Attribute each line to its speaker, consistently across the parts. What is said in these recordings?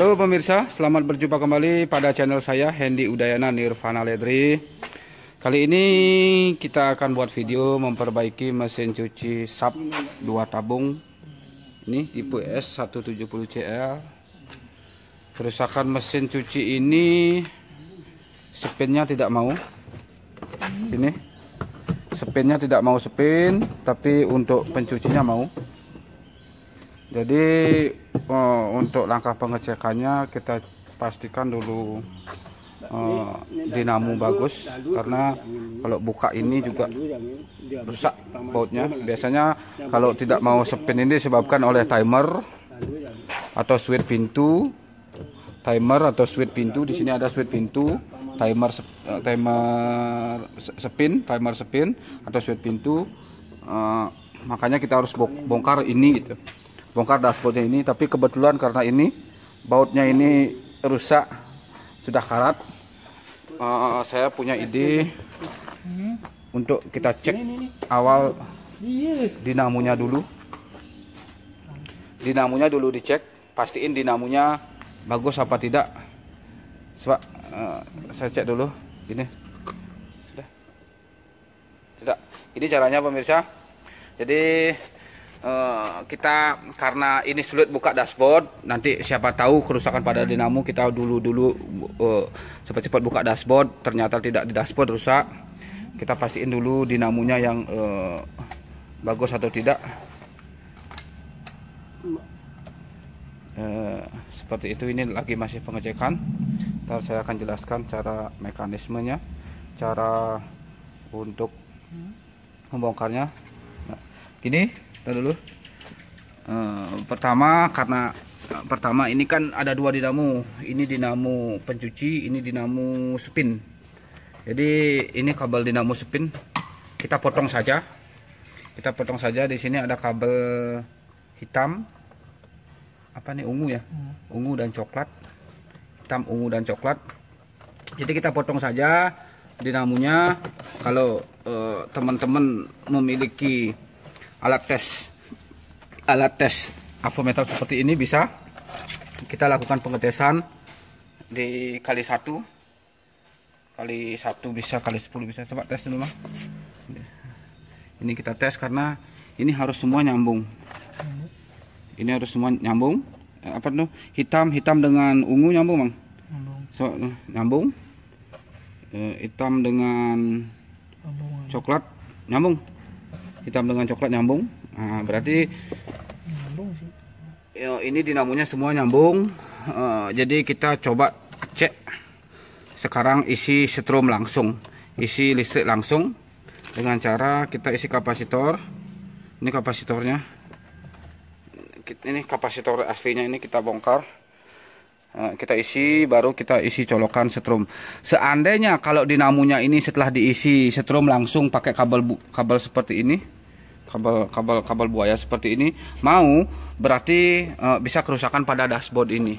Speaker 1: Halo pemirsa, selamat berjumpa kembali pada channel saya Hendy Udayana Nirvana Ledri. Kali ini kita akan buat video memperbaiki mesin cuci sub 2 tabung. Ini tipe S170CL. Kerusakan mesin cuci ini spinnya tidak mau. Ini spinnya tidak mau spin, tapi untuk pencucinya mau. Jadi Eh, untuk langkah pengecekannya kita pastikan dulu uh, eh, dinamo bagus karena kalau buka ini juga rusak bautnya biasanya kalau tidak mau sepin ini disebabkan oleh timer atau switch pintu timer atau switch pintu di sini ada switch pintu timer eh, timer spin timer spin atau switch pintu uh, makanya kita harus bongkar ini gitu bongkar dashboardnya ini tapi kebetulan karena ini bautnya ini rusak sudah karat uh, saya punya ide untuk kita cek awal iya. dinamonya dulu dinamonya dulu dicek pastiin dinamonya bagus apa tidak Sebab, uh, saya cek dulu ini sudah tidak ini caranya pemirsa jadi Eh, kita karena ini sulit buka dashboard nanti siapa tahu kerusakan pada dinamo kita dulu-dulu cepat eh, cepat-cepat buka dashboard ternyata tidak di dashboard rusak kita pastiin dulu dinamonya yang uh, bagus atau tidak uh, seperti itu ini lagi masih pengecekan ntar saya akan jelaskan cara mekanismenya cara untuk membongkarnya nah, gini kita dulu. Uh, pertama karena uh, pertama ini kan ada dua dinamo. Ini dinamo pencuci, ini dinamo spin. Jadi ini kabel dinamo spin kita potong saja. Kita potong saja di sini ada kabel hitam apa nih ungu ya? Hmm. Ungu dan coklat. Hitam, ungu dan coklat. Jadi kita potong saja dinamonya kalau eh, teman-teman uh, memiliki alat tes alat tes avometer seperti ini bisa kita lakukan pengetesan di kali satu kali satu bisa kali sepuluh bisa coba tes dulu lah ini kita tes karena ini harus semua nyambung ini harus semua nyambung eh, apa tuh hitam hitam dengan ungu nyambung bang so, eh, nyambung eh, hitam dengan coklat nyambung hitam dengan coklat nyambung nah, berarti nyambung sih ya, ini dinamonya semua nyambung uh, jadi kita coba cek sekarang isi setrum langsung isi listrik langsung dengan cara kita isi kapasitor ini kapasitornya ini kapasitor aslinya ini kita bongkar kita isi baru kita isi colokan setrum seandainya kalau dinamunya ini setelah diisi setrum langsung pakai kabel kabel seperti ini kabel kabel kabel buaya seperti ini mau berarti uh, bisa kerusakan pada dashboard ini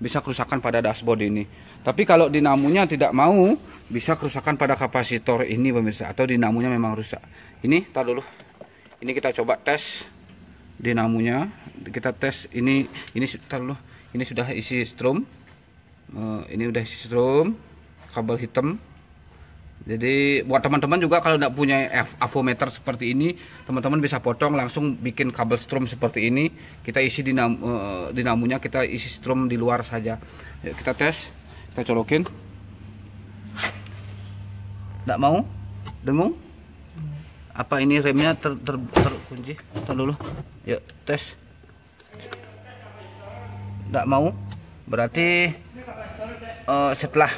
Speaker 1: bisa kerusakan pada dashboard ini tapi kalau dinamunya tidak mau bisa kerusakan pada kapasitor ini pemirsa atau dinamunya memang rusak ini tar dulu ini kita coba tes dinamunya kita tes ini ini tar dulu ini sudah isi strom eh, ini udah isi strom kabel hitam jadi buat teman-teman juga kalau tidak punya avometer seperti ini, teman-teman bisa potong langsung bikin kabel strom seperti ini. Kita isi dinam, uh, eh, kita isi strom di luar saja. Yuk kita tes, kita colokin. Tidak mau? Dengung? Apa ini remnya ter, ter, terkunci? Ter dulu. Yuk tes tidak mau berarti uh, setelah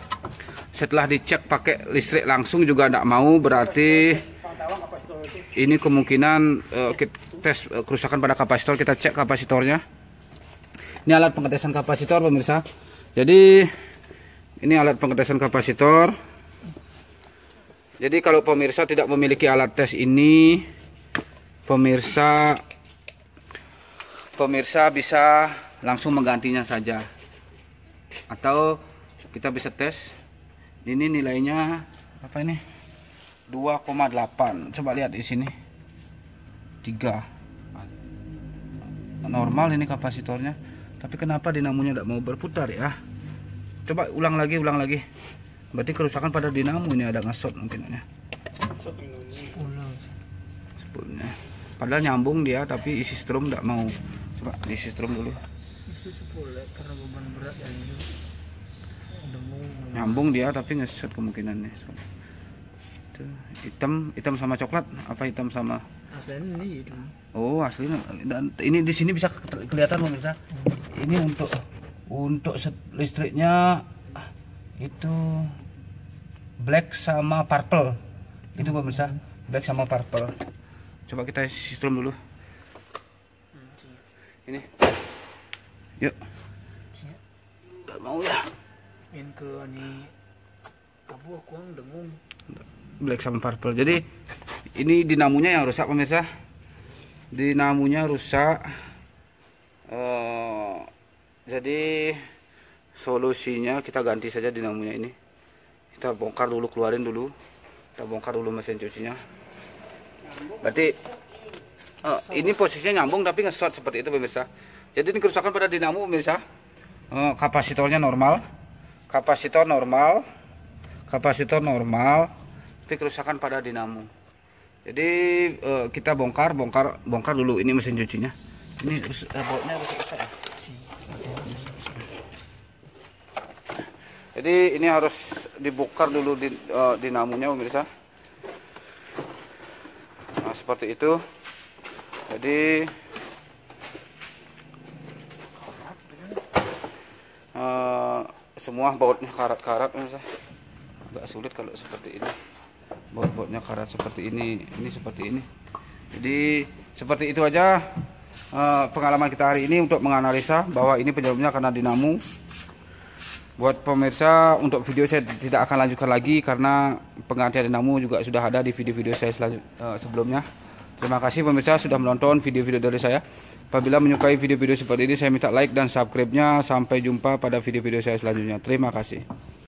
Speaker 1: setelah dicek pakai listrik langsung juga tidak mau berarti ini kemungkinan uh, eh, kita tes uh, kerusakan pada kapasitor kita cek kapasitornya ini alat pengetesan kapasitor pemirsa jadi ini alat pengetesan kapasitor jadi kalau pemirsa tidak memiliki alat tes ini pemirsa pemirsa bisa langsung menggantinya saja atau kita bisa tes ini nilainya apa ini 2,8 coba lihat di sini 3 normal ini kapasitornya tapi kenapa dinamonya tidak mau berputar ya coba ulang lagi ulang lagi berarti kerusakan pada dinamo ini ada ngesot mungkin ya padahal nyambung dia tapi isi strom tidak mau coba isi strom dulu isi sepuluh karena beban berat yang ini nyambung dia tapi ngeset kemungkinannya itu hitam hitam sama coklat apa hitam sama aslinya ini oh aslinya dan ini di sini bisa kelihatan pemirsa hmm. ini untuk untuk listriknya itu black sama purple itu hmm. pemirsa black sama purple coba kita sistem dulu hmm, ini Yuk. Gak mau ya. Ingin ke ini abu aku yang dengung. Black sama purple. Jadi ini dinamonya yang rusak pemirsa. Dinamonya rusak. Uh, jadi solusinya kita ganti saja dinamonya ini. Kita bongkar dulu, keluarin dulu. Kita bongkar dulu mesin cucinya. Berarti
Speaker 2: uh, ini posisinya
Speaker 1: nyambung tapi short seperti itu pemirsa. Jadi ini kerusakan pada dinamo pemirsa. Eh, kapasitornya normal. Kapasitor normal. Kapasitor normal. Tapi kerusakan pada dinamo. Jadi eh, kita bongkar, bongkar, bongkar dulu ini mesin cucinya. Ini eh, bautnya rusak ya? Jadi ini harus dibongkar dulu di, dinamonya pemirsa. Nah, seperti itu. Jadi semua bautnya karat-karat ya. agak sulit kalau seperti ini baut-bautnya karat seperti ini ini seperti ini jadi seperti itu aja uh, pengalaman kita hari ini untuk menganalisa bahwa ini penyebabnya karena dinamo buat pemirsa untuk video saya tidak akan lanjutkan lagi karena penggantian dinamo juga sudah ada di video-video saya uh, sebelumnya Terima kasih pemirsa sudah menonton video-video dari saya. Apabila menyukai video-video seperti ini, saya minta like dan subscribe-nya. Sampai jumpa pada video-video saya selanjutnya. Terima kasih.